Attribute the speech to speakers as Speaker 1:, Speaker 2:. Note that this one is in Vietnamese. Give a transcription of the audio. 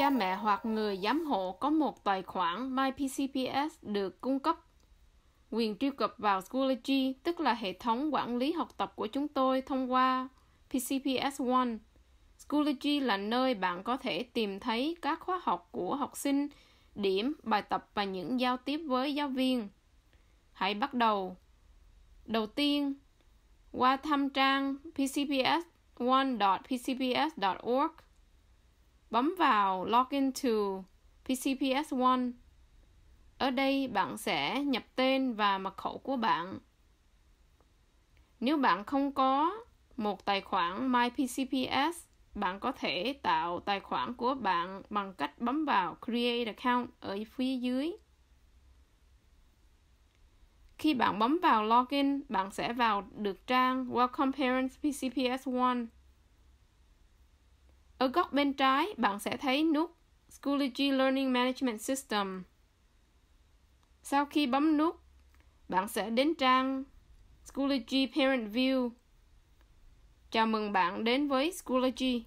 Speaker 1: cha mẹ hoặc người giám hộ có một tài khoản MyPCPS được cung cấp quyền truy cập vào Schoology, tức là hệ thống quản lý học tập của chúng tôi thông qua PCPS One. Schoology là nơi bạn có thể tìm thấy các khóa học của học sinh, điểm, bài tập và những giao tiếp với giáo viên. Hãy bắt đầu. Đầu tiên, qua thăm trang pcps1.pcps.org Bấm vào Login to PCPS One. Ở đây bạn sẽ nhập tên và mật khẩu của bạn. Nếu bạn không có một tài khoản MyPCPS, bạn có thể tạo tài khoản của bạn bằng cách bấm vào Create Account ở phía dưới. Khi bạn bấm vào Login, bạn sẽ vào được trang Welcome Parents PCPS 1 ở góc bên trái, bạn sẽ thấy nút Schoology Learning Management System. Sau khi bấm nút, bạn sẽ đến trang Schoology Parent View. Chào mừng bạn đến với Schoology.